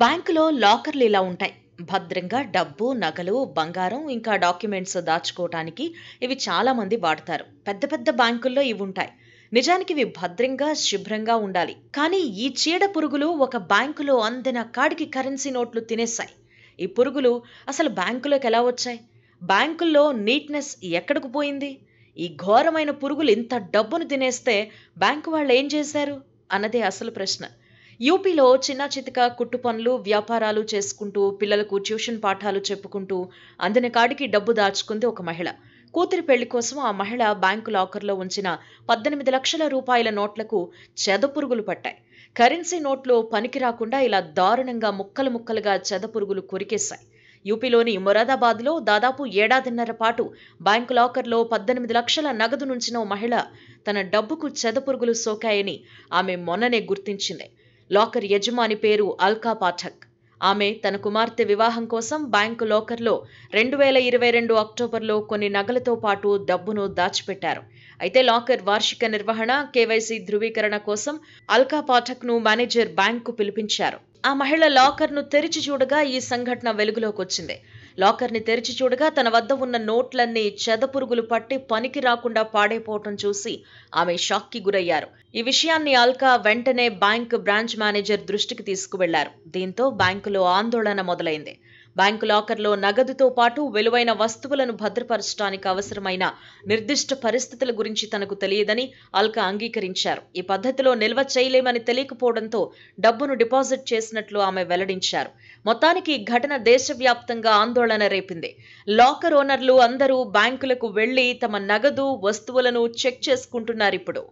బ్యాంకులో లాకర్లు ఇలా ఉంటాయి భద్రంగా డబ్బు నగలు బంగారం ఇంకా డాక్యుమెంట్స్ దాచుకోవటానికి ఇవి చాలామంది వాడతారు పెద్ద పెద్ద బ్యాంకుల్లో ఇవి ఉంటాయి నిజానికి ఇవి భద్రంగా శుభ్రంగా ఉండాలి కానీ ఈ చీడ పురుగులు ఒక బ్యాంకులో అందిన కాడికి కరెన్సీ నోట్లు తినేశాయి ఈ పురుగులు అసలు బ్యాంకులోకి ఎలా వచ్చాయి బ్యాంకుల్లో నీట్నెస్ ఎక్కడికి పోయింది ఈ ఘోరమైన పురుగులు ఇంత డబ్బును తినేస్తే బ్యాంకు వాళ్ళు ఏం చేశారు అన్నదే అసలు ప్రశ్న యూపీలో చిన్న చితక కుట్టు పనులు వ్యాపారాలు చేసుకుంటూ పిల్లలకు ట్యూషన్ పాఠాలు చెప్పుకుంటూ అందిన కాడికి డబ్బు దాచుకుంది ఒక మహిళ కూతురి పెళ్లి కోసం ఆ మహిళ బ్యాంకు లాకర్లో ఉంచిన పద్దెనిమిది లక్షల రూపాయల నోట్లకు చెదపురుగులు పట్టాయి కరెన్సీ నోట్లు పనికి రాకుండా ఇలా దారుణంగా ముక్కలు ముక్కలుగా చెదపురుగులు కొరికేశాయి యూపీలోని మొరాదాబాద్లో దాదాపు ఏడాదిన్నర పాటు బ్యాంకు లాకర్లో పద్దెనిమిది లక్షల నగదు నుంచిన మహిళ తన డబ్బుకు చెదపురుగులు సోకాయని ఆమె మొన్ననే గుర్తించింది లాకర్ యజమాని పేరు అల్కా పాఠక్ ఆమె తన కుమార్తె వివాహం కోసం బ్యాంకు లోకర్లో రెండు వేల ఇరవై రెండు అక్టోబర్లో కొన్ని నగలతో పాటు డబ్బును దాచిపెట్టారు అయితే లాకర్ వార్షిక నిర్వహణ కేవైసీ ధృవీకరణ కోసం అల్కా పాఠక్ను మేనేజర్ బ్యాంకు పిలిపించారు ఆ మహిళ లాకర్ను తెరిచి చూడగా ఈ సంఘటన వెలుగులోకి వచ్చింది లాకర్ని తెరిచి చూడగా తన వద్ద ఉన్న నోట్లన్నీ చెదపురుగులు పట్టి పనికి రాకుండా పాడైపోవటం చూసి ఆమె షాక్ కి గురయ్యారు ఈ విషయాన్ని అల్కా వెంటనే బ్యాంక్ బ్రాంచ్ మేనేజర్ దృష్టికి తీసుకువెళ్లారు దీంతో బ్యాంకులో ఆందోళన మొదలైంది బ్యాంకు లాకర్లో నగదుతో పాటు విలువైన వస్తువులను భద్రపరచడానికి అవసరమైన నిర్దిష్ట పరిస్థితుల గురించి తనకు తెలియదని అల్కా అంగీకరించారు ఈ పద్ధతిలో నిల్వ చేయలేమని తెలియకపోవడంతో డబ్బును డిపాజిట్ చేసినట్లు ఆమె వెల్లడించారు మొత్తానికి ఈ ఘటన దేశవ్యాప్తంగా ఆందోళన రేపింది లాకర్ ఓనర్లు అందరూ బ్యాంకులకు వెళ్లి తమ నగదు వస్తువులను చెక్ చేసుకుంటున్నారు ఇప్పుడు